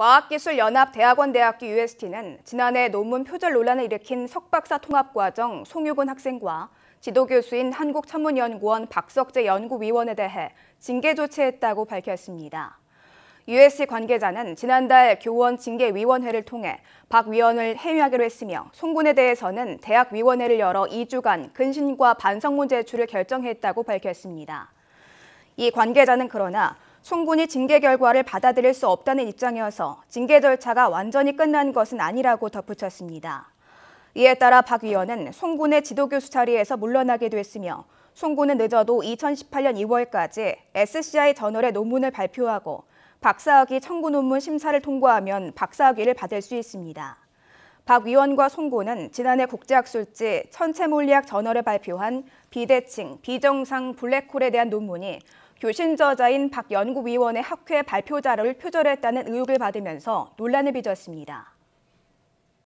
과학기술연합대학원대학교 UST는 지난해 논문 표절 논란을 일으킨 석박사 통합과정 송유근 학생과 지도교수인 한국천문연구원 박석재 연구위원에 대해 징계 조치했다고 밝혔습니다. USC 관계자는 지난달 교원 징계위원회를 통해 박 위원을 해임하기로 했으며 송군에 대해서는 대학위원회를 열어 2주간 근신과 반성문 제출을 결정했다고 밝혔습니다. 이 관계자는 그러나 송군이 징계 결과를 받아들일 수 없다는 입장이어서 징계 절차가 완전히 끝난 것은 아니라고 덧붙였습니다. 이에 따라 박 위원은 송군의 지도교수 자리에서 물러나게 됐으며 송군은 늦어도 2018년 2월까지 SCI 저널의 논문을 발표하고 박사학위 청구 논문 심사를 통과하면 박사학위를 받을 수 있습니다. 박 위원과 송고는 지난해 국제학술지 천체물리학 저널에 발표한 비대칭, 비정상 블랙홀에 대한 논문이 교신저자인 박연구 위원의 학회 발표 자료를 표절했다는 의혹을 받으면서 논란을 빚었습니다.